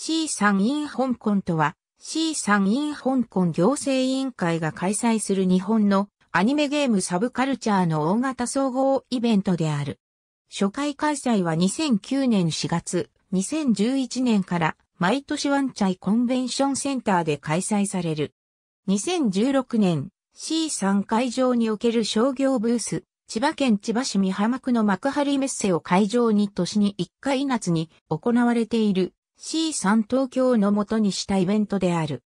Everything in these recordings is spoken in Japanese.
C イン香港とは、C イン香港行政委員会が開催する日本のアニメゲームサブカルチャーの大型総合イベントである。初回開催は2009年4月、2011年から毎年ワンチャイコンベンションセンターで開催される。2016年、C3 会場における商業ブース、千葉県千葉市美浜区の幕張メッセを会場に年に1回夏に行われている C さん東京のもとにしたイベントである。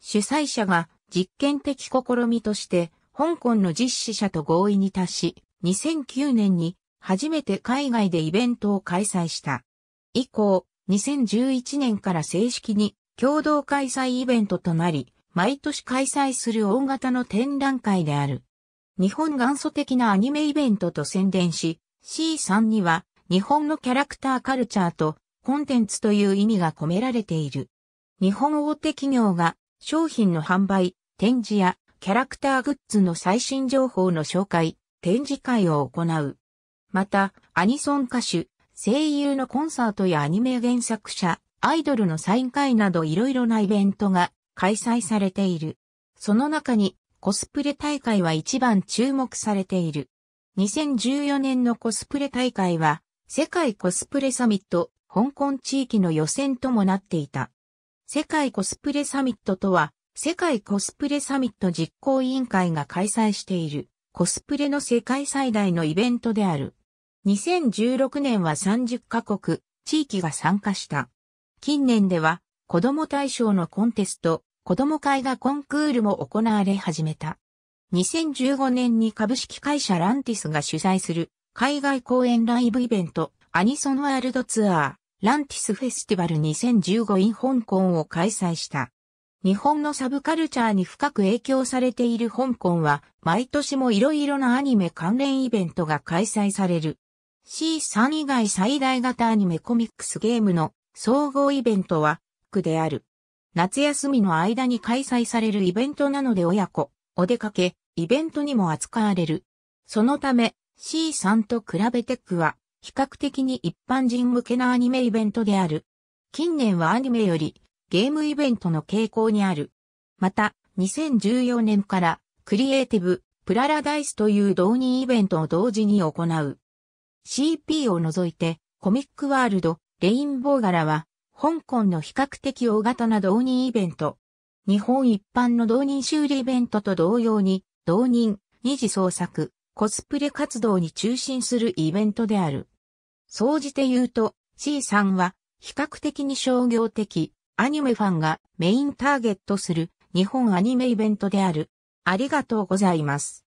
主催者が実験的試みとして香港の実施者と合意に達し、2009年に初めて海外でイベントを開催した。以降、2011年から正式に共同開催イベントとなり、毎年開催する大型の展覧会である。日本元祖的なアニメイベントと宣伝し、C さんには日本のキャラクターカルチャーとコンテンツという意味が込められている。日本大手企業が商品の販売、展示やキャラクターグッズの最新情報の紹介、展示会を行う。また、アニソン歌手、声優のコンサートやアニメ原作者、アイドルのサイン会などいろいろなイベントが開催されている。その中にコスプレ大会は一番注目されている。2014年のコスプレ大会は世界コスプレサミット香港地域の予選ともなっていた。世界コスプレサミットとは、世界コスプレサミット実行委員会が開催している、コスプレの世界最大のイベントである。2016年は30カ国、地域が参加した。近年では、子供対象のコンテスト、子供会がコンクールも行われ始めた。2015年に株式会社ランティスが主催する海外公演ライブイベントアニソンワールドツアーランティスフェスティバル2015 in 香港を開催した。日本のサブカルチャーに深く影響されている香港は、毎年も色々なアニメ関連イベントが開催される。C3 以外最大型アニメコミックスゲームの総合イベントは、区である。夏休みの間に開催されるイベントなので親子、お出かけ、イベントにも扱われる。そのため、C3 と比べて区は、比較的に一般人向けなアニメイベントである。近年はアニメよりゲームイベントの傾向にある。また、2014年からクリエイティブプララダイスという導入イベントを同時に行う。CP を除いてコミックワールド、レインボー柄は香港の比較的大型な導入イベント。日本一般の導入修理イベントと同様に、導入、二次創作、コスプレ活動に中心するイベントである。総じて言うと、C さんは、比較的に商業的、アニメファンがメインターゲットする日本アニメイベントである。ありがとうございます。